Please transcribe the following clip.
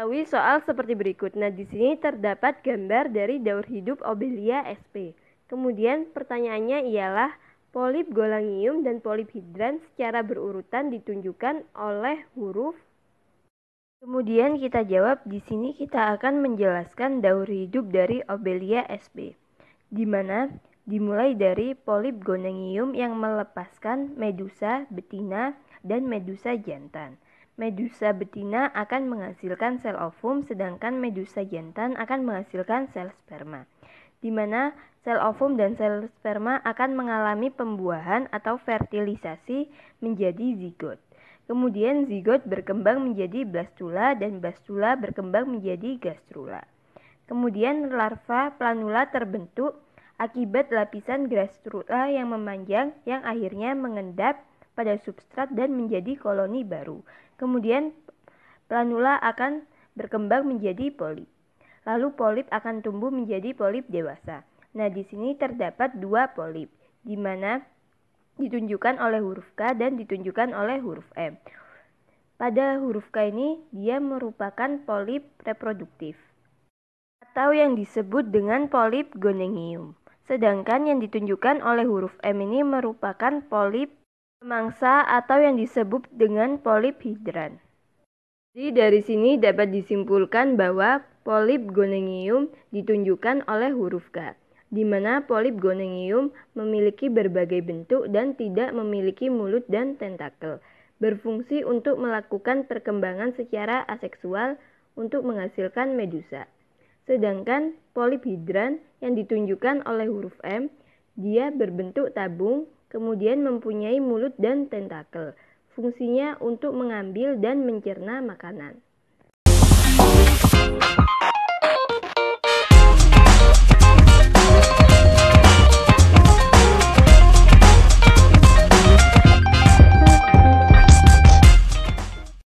Mengetahui soal seperti berikut. Nah, di sini terdapat gambar dari daur hidup Obelia sp. Kemudian pertanyaannya ialah polip golangium dan polip hidran secara berurutan ditunjukkan oleh huruf. Kemudian kita jawab di sini kita akan menjelaskan daur hidup dari Obelia sp. Di mana dimulai dari polip gonangium yang melepaskan medusa betina dan medusa jantan. Medusa betina akan menghasilkan sel ovum sedangkan medusa jantan akan menghasilkan sel sperma. Di mana sel ovum dan sel sperma akan mengalami pembuahan atau fertilisasi menjadi zigot. Kemudian zigot berkembang menjadi blastula dan blastula berkembang menjadi gastrula. Kemudian larva planula terbentuk akibat lapisan gastrula yang memanjang yang akhirnya mengendap pada substrat dan menjadi koloni baru. Kemudian planula akan berkembang menjadi polip. Lalu polip akan tumbuh menjadi polip dewasa. Nah, di sini terdapat dua polip, di mana ditunjukkan oleh huruf K dan ditunjukkan oleh huruf M. Pada huruf K ini, dia merupakan polip reproduktif atau yang disebut dengan polip gonengium. Sedangkan yang ditunjukkan oleh huruf M ini merupakan polip mangsa atau yang disebut dengan polip-hidran. Jadi dari sini dapat disimpulkan bahwa polip gonengium ditunjukkan oleh huruf K, di mana polip gonengium memiliki berbagai bentuk dan tidak memiliki mulut dan tentakel, berfungsi untuk melakukan perkembangan secara aseksual untuk menghasilkan medusa. Sedangkan polip hidran yang ditunjukkan oleh huruf M, dia berbentuk tabung kemudian mempunyai mulut dan tentakel. Fungsinya untuk mengambil dan mencerna makanan.